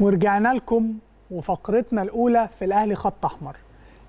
ورجعنا لكم وفقرتنا الأولى في الأهلي خط أحمر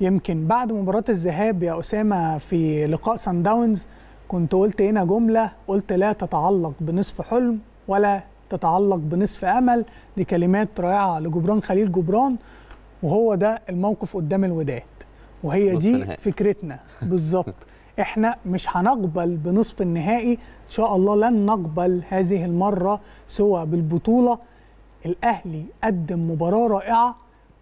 يمكن بعد مباراة الذهاب يا أسامة في لقاء سان داونز كنت قلت هنا جملة قلت لا تتعلق بنصف حلم ولا تتعلق بنصف أمل دي كلمات رائعة لجبران خليل جبران وهو ده الموقف قدام الوداد وهي دي فكرتنا بالظبط احنا مش هنقبل بنصف النهائي ان شاء الله لن نقبل هذه المره سوى بالبطوله الاهلي قدم مباراه رائعه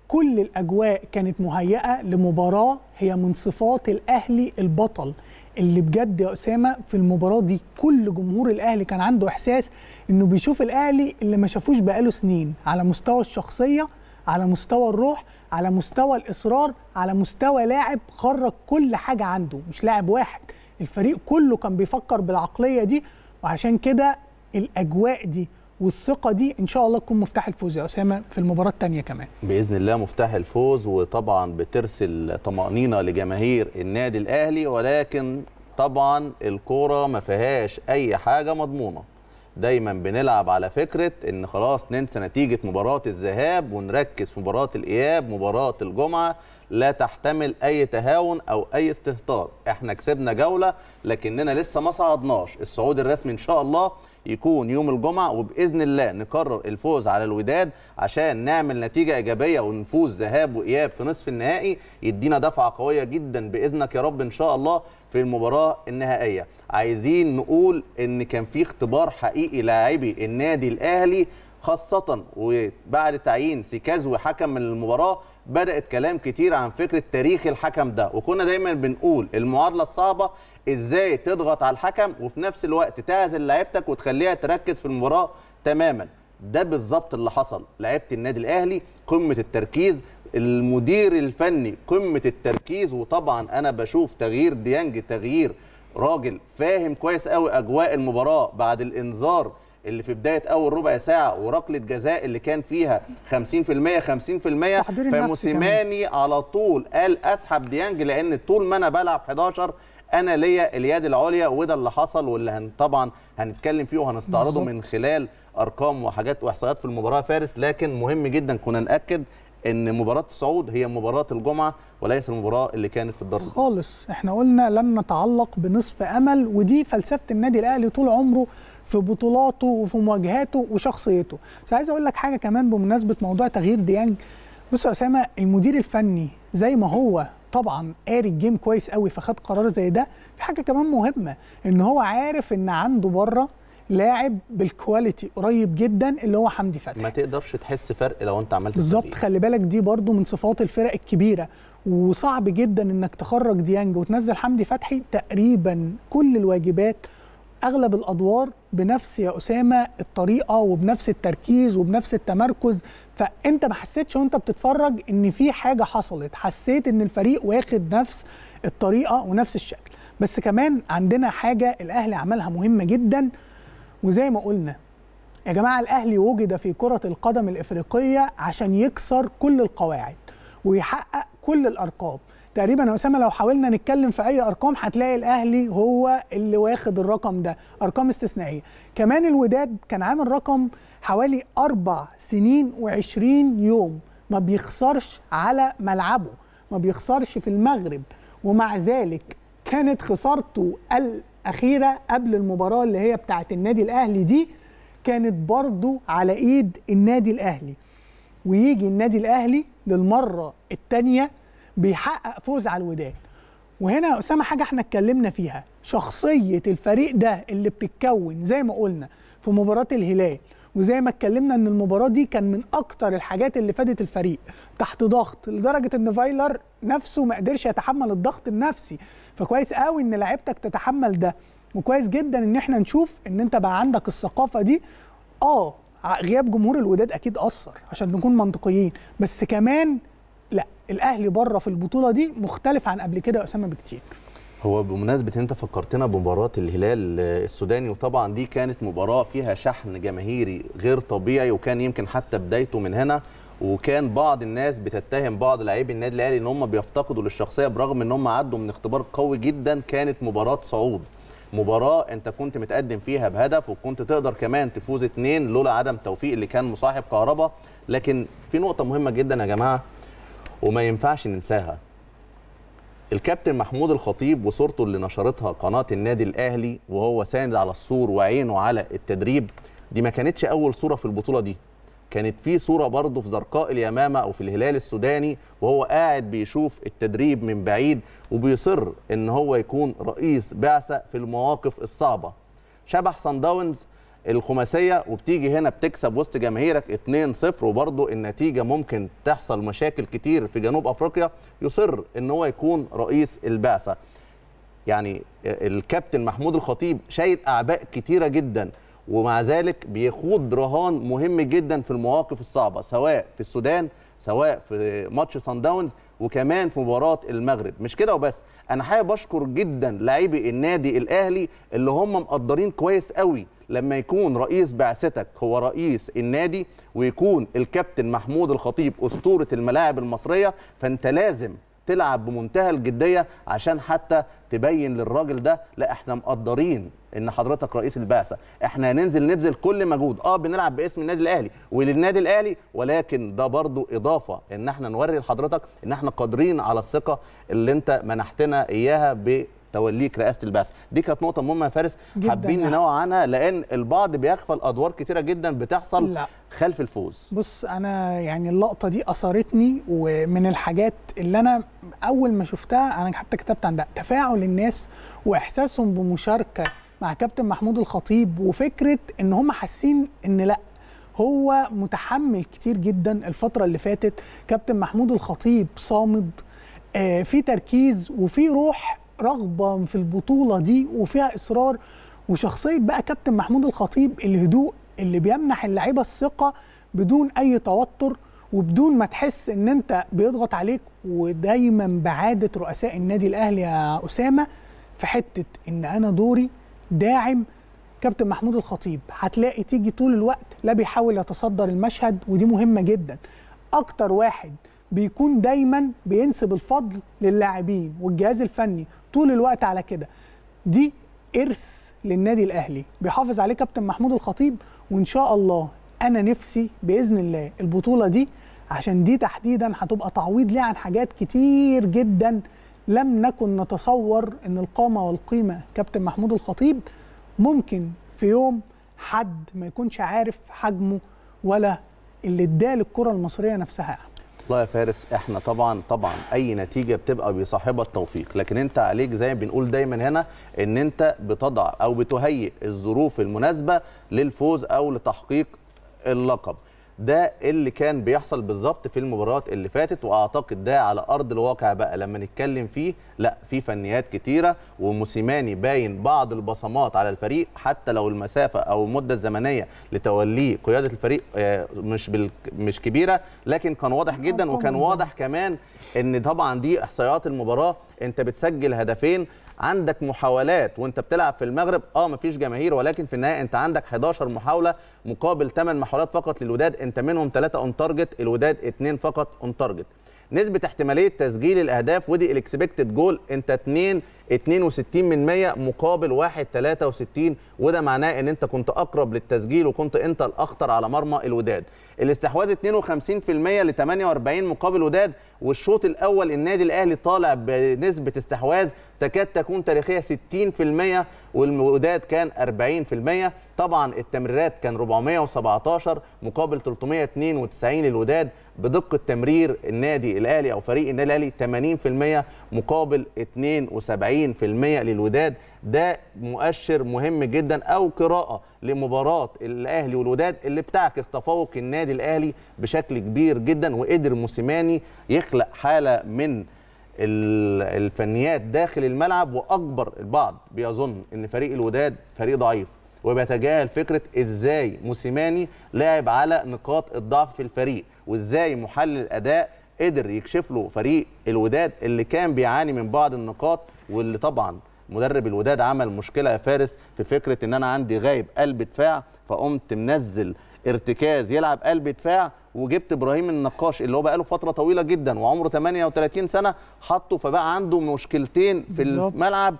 كل الاجواء كانت مهيئه لمباراه هي من صفات الاهلي البطل اللي بجد يا اسامه في المباراه دي كل جمهور الاهلي كان عنده احساس انه بيشوف الاهلي اللي ما شافوش بقاله سنين على مستوى الشخصيه على مستوى الروح على مستوى الاصرار على مستوى لاعب خرج كل حاجه عنده مش لاعب واحد الفريق كله كان بيفكر بالعقليه دي وعشان كده الاجواء دي والثقه دي ان شاء الله تكون مفتاح الفوز يا اسامه في المباراه الثانيه كمان باذن الله مفتاح الفوز وطبعا بترسل طمانينه لجماهير النادي الاهلي ولكن طبعا الكوره ما فيهاش اي حاجه مضمونه دايما بنلعب على فكره ان خلاص ننسى نتيجه مباراه الذهاب ونركز في مباراه الاياب مباراه الجمعه لا تحتمل اي تهاون او اي استهتار احنا كسبنا جوله لكننا لسه ما صعدناش الصعود الرسمي ان شاء الله يكون يوم الجمعه وباذن الله نكرر الفوز على الوداد عشان نعمل نتيجه ايجابيه ونفوز ذهاب واياب في نصف النهائي يدينا دفعه قويه جدا باذنك يا رب ان شاء الله في المباراه النهائيه عايزين نقول ان كان في اختبار حقيقي لاعبي النادي الاهلي خاصة وبعد تعيين سيكازو حكم من المباراة بدأت كلام كتير عن فكرة تاريخ الحكم ده وكنا دايما بنقول المعادلة الصعبة ازاي تضغط على الحكم وفي نفس الوقت تعزل لعيبتك وتخليها تركز في المباراة تماما ده بالظبط اللي حصل لعيبه النادي الاهلي قمه التركيز المدير الفني قمه التركيز وطبعا انا بشوف تغيير ديانج تغيير راجل فاهم كويس قوي اجواء المباراه بعد الانذار اللي في بدايه اول ربع ساعه وركله جزاء اللي كان فيها 50% 50% فموسيماني على طول قال اسحب ديانج لان طول ما انا بلعب 11 انا ليا اليد العليا وده اللي حصل واللي هن طبعا هنتكلم فيه وهنستعرضه من خلال ارقام وحاجات واحصائيات في المباراه فارس لكن مهم جدا كنا ناكد ان مباراه الصعود هي مباراه الجمعه وليس المباراه اللي كانت في الدرجه خالص احنا قلنا لن نتعلق بنصف امل ودي فلسفه النادي الاهلي طول عمره في بطولاته وفي مواجهاته وشخصيته بس عايز اقول لك حاجه كمان بمناسبه موضوع تغيير ديانج بص يا اسامه المدير الفني زي ما هو طبعا قاري الجيم كويس قوي فخد قرار زي ده في حاجه كمان مهمه ان هو عارف ان عنده بره لاعب بالكواليتي قريب جدا اللي هو حمدي فتحي ما تقدرش تحس فرق لو انت عملت بالظبط خلي بالك دي برضو من صفات الفرق الكبيره وصعب جدا انك تخرج ديانج وتنزل حمدي فتحي تقريبا كل الواجبات اغلب الادوار بنفس يا اسامه الطريقه وبنفس التركيز وبنفس التمركز فانت ما حسيتش وانت بتتفرج ان في حاجه حصلت حسيت ان الفريق واخد نفس الطريقه ونفس الشكل بس كمان عندنا حاجه الاهلي عملها مهمه جدا وزي ما قلنا يا جماعه الاهلي وجد في كره القدم الافريقيه عشان يكسر كل القواعد ويحقق كل الارقام تقريبا يا اسامه لو حاولنا نتكلم في اي ارقام هتلاقي الاهلي هو اللي واخد الرقم ده ارقام استثنائيه كمان الوداد كان عامل رقم حوالي اربع سنين و20 يوم ما بيخسرش على ملعبه ما بيخسرش في المغرب ومع ذلك كانت خسارته الاخيره قبل المباراه اللي هي بتاعه النادي الاهلي دي كانت برضو على ايد النادي الاهلي ويجي النادي الاهلي للمره الثانيه بيحقق فوز على الوداد وهنا يا اسامه حاجه احنا اتكلمنا فيها شخصيه الفريق ده اللي بتتكون زي ما قلنا في مباراه الهلال وزي ما اتكلمنا ان المباراه دي كان من اكتر الحاجات اللي فادت الفريق تحت ضغط لدرجه ان فايلر نفسه ما قدرش يتحمل الضغط النفسي فكويس قوي ان لعيبتك تتحمل ده وكويس جدا ان احنا نشوف ان انت بقى عندك الثقافه دي اه غياب جمهور الوداد اكيد اثر عشان نكون منطقيين بس كمان الاهلي بره في البطوله دي مختلف عن قبل كده يا اسامه بكتير هو بمناسبه انت فكرتنا بمباراه الهلال آه، السوداني وطبعا دي كانت مباراه فيها شحن جماهيري غير طبيعي وكان يمكن حتى بدايته من هنا وكان بعض الناس بتتهم بعض لاعبي النادي الاهلي ان هم بيفتقدوا للشخصيه برغم ان هم عدوا من اختبار قوي جدا كانت مباراه صعود مباراه انت كنت متقدم فيها بهدف وكنت تقدر كمان تفوز اتنين لولا عدم توفيق اللي كان مصاحب كهربا لكن في نقطه مهمه جدا يا جماعه وما ينفعش ننساها الكابتن محمود الخطيب وصورته اللي نشرتها قناه النادي الاهلي وهو ساند على السور وعينه على التدريب دي ما كانتش اول صوره في البطوله دي كانت في صوره برضه في زرقاء اليمامه او في الهلال السوداني وهو قاعد بيشوف التدريب من بعيد وبيصر ان هو يكون رئيس بعثه في المواقف الصعبه شبح سان داونز الخماسيه وبتيجي هنا بتكسب وسط جماهيرك 2-0 وبرضه النتيجه ممكن تحصل مشاكل كتير في جنوب افريقيا يصر ان هو يكون رئيس البعثه. يعني الكابتن محمود الخطيب شايل اعباء كتيره جدا ومع ذلك بيخوض رهان مهم جدا في المواقف الصعبه سواء في السودان سواء في ماتش سان داونز وكمان في مباراه المغرب مش كده وبس انا حابب اشكر جدا لاعبي النادي الاهلي اللي هم مقدرين كويس قوي لما يكون رئيس بعثتك هو رئيس النادي ويكون الكابتن محمود الخطيب اسطوره الملاعب المصريه فانت لازم تلعب بمنتهى الجديه عشان حتى تبين للراجل ده لا احنا مقدرين ان حضرتك رئيس البعثه احنا هننزل نبذل كل مجهود اه بنلعب باسم النادي الاهلي وللنادي الاهلي ولكن ده برضو اضافه ان احنا نوري لحضرتك ان احنا قادرين على الثقه اللي انت منحتنا اياها ب توليك رئاسه البعثه دي كانت نقطه مهمه يا فارس حابين يعني. نوع ننوع عنها لان البعض بيغفل ادوار كتيره جدا بتحصل لا. خلف الفوز بص انا يعني اللقطه دي اثارتني ومن الحاجات اللي انا اول ما شفتها انا حتى كتبت عندها تفاعل الناس واحساسهم بمشاركه مع كابتن محمود الخطيب وفكره ان هم حاسين ان لا هو متحمل كتير جدا الفتره اللي فاتت كابتن محمود الخطيب صامد آه، في تركيز وفي روح رغبه في البطوله دي وفيها اصرار وشخصيه بقى كابتن محمود الخطيب الهدوء اللي بيمنح اللعيبه الثقه بدون اي توتر وبدون ما تحس ان انت بيضغط عليك ودايما بعاده رؤساء النادي الاهلي يا اسامه في حته ان انا دوري داعم كابتن محمود الخطيب هتلاقي تيجي طول الوقت لا بيحاول يتصدر المشهد ودي مهمه جدا اكتر واحد بيكون دايما بينسب الفضل للاعبين والجهاز الفني طول الوقت على كده دي ارث للنادي الاهلي بيحافظ عليه كابتن محمود الخطيب وان شاء الله انا نفسي باذن الله البطوله دي عشان دي تحديدا هتبقى تعويض ليه عن حاجات كتير جدا لم نكن نتصور ان القامه والقيمه كابتن محمود الخطيب ممكن في يوم حد ما يكونش عارف حجمه ولا اللي اداه للكره المصريه نفسها الله يا فارس احنا طبعا طبعا اي نتيجه بتبقى بيصاحبها التوفيق لكن انت عليك زي ما بنقول دايما هنا ان انت بتضع او بتهيئ الظروف المناسبه للفوز او لتحقيق اللقب ده اللي كان بيحصل بالظبط في المباريات اللي فاتت واعتقد ده على ارض الواقع بقى لما نتكلم فيه لا في فنيات كتيره وموسيماني باين بعض البصمات على الفريق حتى لو المسافه او المده الزمنيه لتوليه قياده الفريق آه، مش بال... مش كبيره لكن كان واضح جدا وكان واضح كمان ان طبعا دي احصائيات المباراه انت بتسجل هدفين عندك محاولات وانت بتلعب في المغرب اه مفيش جماهير ولكن في النهايه انت عندك 11 محاوله مقابل 8 محاولات فقط للوداد انت منهم 3 اون تارجت الوداد 2 فقط اون تارجت نسبة احتمالية تسجيل الأهداف ودي الاكسبكتد جول أنت 2 62 من 100 مقابل 1 63 وده معناه أن أنت كنت أقرب للتسجيل وكنت أنت الأخطر على مرمى الوداد الاستحواذ 52% ل 48 مقابل وداد والشوط الأول النادي الأهلي طالع بنسبة استحواذ تكاد تكون تاريخيه 60% والمقداد كان 40% طبعا التمريرات كان 417 مقابل 392 الوداد بدقه تمرير النادي الاهلي او فريق النادي الاهلي 80% مقابل 72% للوداد ده مؤشر مهم جدا او قراءه لمباراه الاهلي والوداد اللي بتعكس تفوق النادي الاهلي بشكل كبير جدا وقدر موسيماني يخلق حاله من الفنيات داخل الملعب واكبر البعض بيظن ان فريق الوداد فريق ضعيف وبيتجاهل فكره ازاي موسيماني لعب على نقاط الضعف في الفريق وازاي محلل الاداء قدر يكشف له فريق الوداد اللي كان بيعاني من بعض النقاط واللي طبعا مدرب الوداد عمل مشكله يا فارس في فكره ان انا عندي غايب قلب دفاع فقمت منزل ارتكاز يلعب قلب دفاع وجبت ابراهيم النقاش اللي هو بقاله فتره طويله جدا وعمره 38 سنه حطه فبقى عنده مشكلتين في الملعب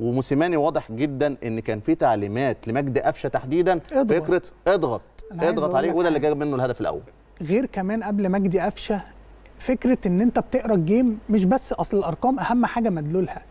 وموسيماني واضح جدا ان كان في تعليمات لمجد قفشه تحديدا اضغط. فكره اضغط اضغط عليه وده اللي جاب منه الهدف الاول غير كمان قبل مجدي قفشه فكره ان انت بتقرا الجيم مش بس اصل الارقام اهم حاجه مدلولها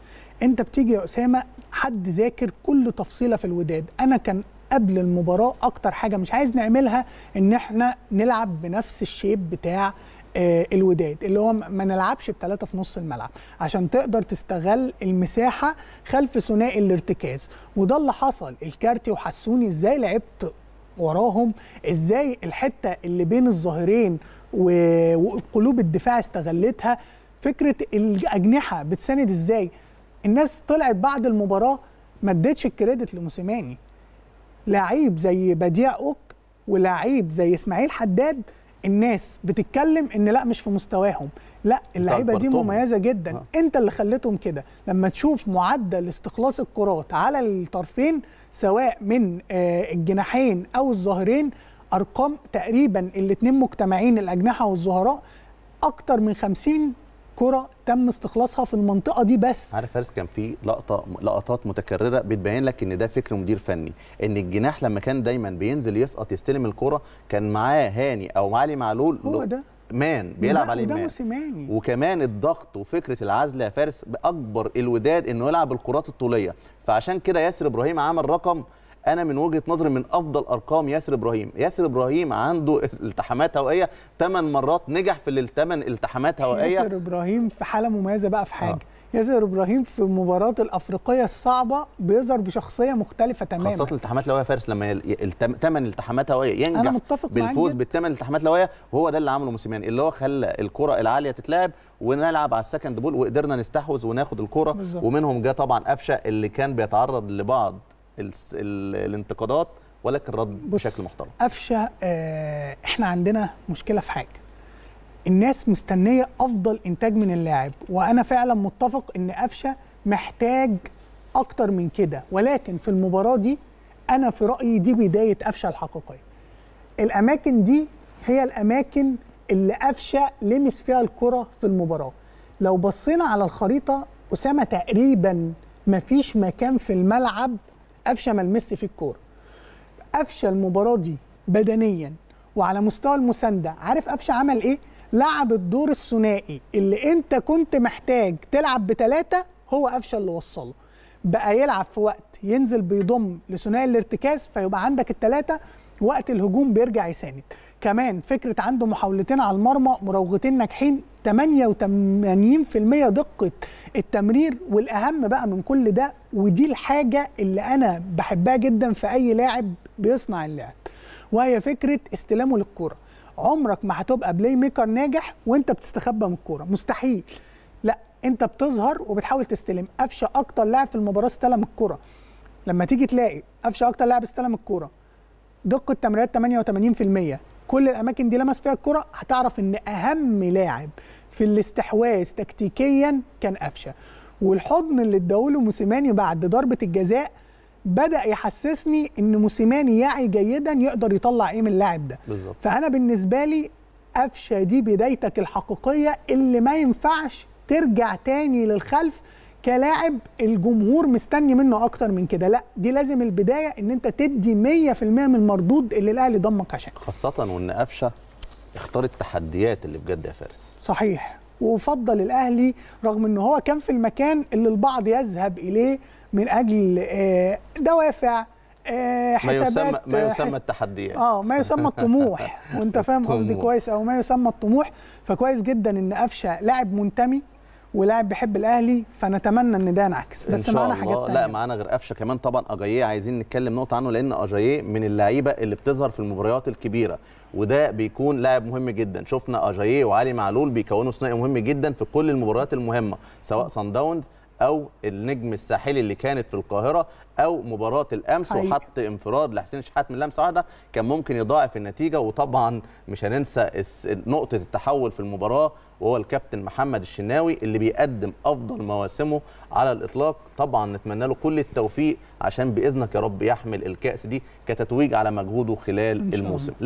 انت بتيجي يا اسامه حد ذاكر كل تفصيله في الوداد انا كان قبل المباراه اكتر حاجه مش عايز نعملها ان احنا نلعب بنفس الشيب بتاع آه، الوداد اللي هو ما نلعبش بثلاثه في نص الملعب عشان تقدر تستغل المساحه خلف ثنائي الارتكاز وده اللي حصل الكارتي وحسوني ازاي لعبت وراهم ازاي الحته اللي بين الظاهرين وقلوب الدفاع استغلتها فكره الاجنحه بتساند ازاي الناس طلعت بعد المباراه ما اديتش الكريدت لموسيماني لعيب زي بديع اوك ولعيب زي اسماعيل حداد الناس بتتكلم ان لا مش في مستواهم لا اللعيبه دي مميزه جدا آه. انت اللي خليتهم كده لما تشوف معدل استخلاص الكرات على الطرفين سواء من آه، الجناحين او الظهرين ارقام تقريبا الاثنين مجتمعين الاجنحه والظهراء اكتر من 50 كره تم استخلاصها في المنطقه دي بس عارف فارس كان في لقطه لقطات متكرره بتبين لك ان ده فكر مدير فني ان الجناح لما كان دايما بينزل يسقط يستلم الكره كان معاه هاني او علي معلول هو ده مان بيلعب عليه مان موسيماني وكمان الضغط وفكره العزل يا فارس اكبر الوداد انه يلعب الكرات الطوليه فعشان كده ياسر ابراهيم عمل رقم انا من وجهه نظري من افضل ارقام ياسر ابراهيم ياسر ابراهيم عنده التحامات هوائيه 8 مرات نجح في الثمان التحامات هوائيه ياسر ابراهيم في حاله مميزه بقى في آه. حاجه آه. ياسر ابراهيم في المباراه الافريقيه الصعبه بيظهر بشخصيه مختلفه تماما خاصه الالتحامات الهوائيه فارس لما ثمان التحامات هوائيه ينجح أنا متفق بالفوز بالثمان التحامات الهوائيه وهو ده اللي عمله موسيماني اللي هو خلى الكره العاليه تتلعب ونلعب على السكند بول وقدرنا نستحوذ وناخد الكره ومنهم جه طبعا قفشه اللي كان بيتعرض لبعض ال ال الانتقادات ولكن رد بشكل محترم قفشه آه، احنا عندنا مشكله في حاجه الناس مستنيه افضل انتاج من اللاعب وانا فعلا متفق ان قفشه محتاج اكتر من كده ولكن في المباراه دي انا في رايي دي بدايه قفشه الحقيقيه الاماكن دي هي الاماكن اللي قفشه لمس فيها الكره في المباراه لو بصينا على الخريطه اسامه تقريبا مفيش مكان في الملعب قفشه ميسي في الكوره قفشه المباراه دي بدنيا وعلى مستوى المسانده عارف قفشه عمل ايه لعب الدور الثنائي اللي انت كنت محتاج تلعب بثلاثه هو قفشه اللي وصله بقى يلعب في وقت ينزل بيضم لثنائي الارتكاز فيبقى عندك الثلاثه وقت الهجوم بيرجع يساند كمان فكره عنده محاولتين على المرمى مراوغتين ناجحين 88% دقه التمرير والاهم بقى من كل ده ودي الحاجه اللي انا بحبها جدا في اي لاعب بيصنع اللعب وهي فكره استلامه للكوره عمرك ما هتبقى بلاي ميكر ناجح وانت بتستخبى من الكوره مستحيل لا انت بتظهر وبتحاول تستلم قفشه اكتر لاعب في المباراه استلم الكوره لما تيجي تلاقي قفشه اكتر لاعب استلم الكوره دقه تمريرات 88% كل الاماكن دي لمس فيها الكره هتعرف ان اهم لاعب في الاستحواذ تكتيكيا كان قفشه والحضن اللي اداهوله موسيماني بعد ضربه الجزاء بدا يحسسني ان موسيماني يعي جيدا يقدر يطلع ايه من اللاعب ده بالزبط. فانا بالنسبه لي قفشه دي بدايتك الحقيقيه اللي ما ينفعش ترجع تاني للخلف كلاعب الجمهور مستني منه اكتر من كده لا دي لازم البدايه ان انت تدي 100% من المردود اللي الاهلي ضمك عشان خاصه وان قفشه اختار التحديات اللي بجد يا فارس صحيح وفضل الاهلي رغم ان هو كان في المكان اللي البعض يذهب اليه من اجل آه، دوافع آه، حسابات ما يسمى ما يسمى التحديات اه ما يسمى الطموح وانت فاهم قصدي كويس او ما يسمى الطموح فكويس جدا ان قفشه لاعب منتمي ولاعب بيحب الاهلي فنتمنى ان ده ينعكس بس معانا حاجات تانية. لا معانا غير قفشه كمان طبعا اجاييه عايزين نتكلم نقطه عنه لان اجاييه من اللعيبه اللي بتظهر في المباريات الكبيره وده بيكون لاعب مهم جدا شفنا اجاييه وعلي معلول بيكونوا ثنائي مهم جدا في كل المباريات المهمه سواء صن داونز او النجم الساحلي اللي كانت في القاهره او مباراه الامس حقيقة. وحط انفراد لحسين شحات من لمسه واحده كان ممكن يضاعف النتيجه وطبعا مش هننسى نقطه التحول في المباراه وهو الكابتن محمد الشناوي اللي بيقدم افضل مواسمه على الاطلاق طبعا نتمنى له كل التوفيق عشان باذنك يا رب يحمل الكاس دي كتتويج على مجهوده خلال الموسم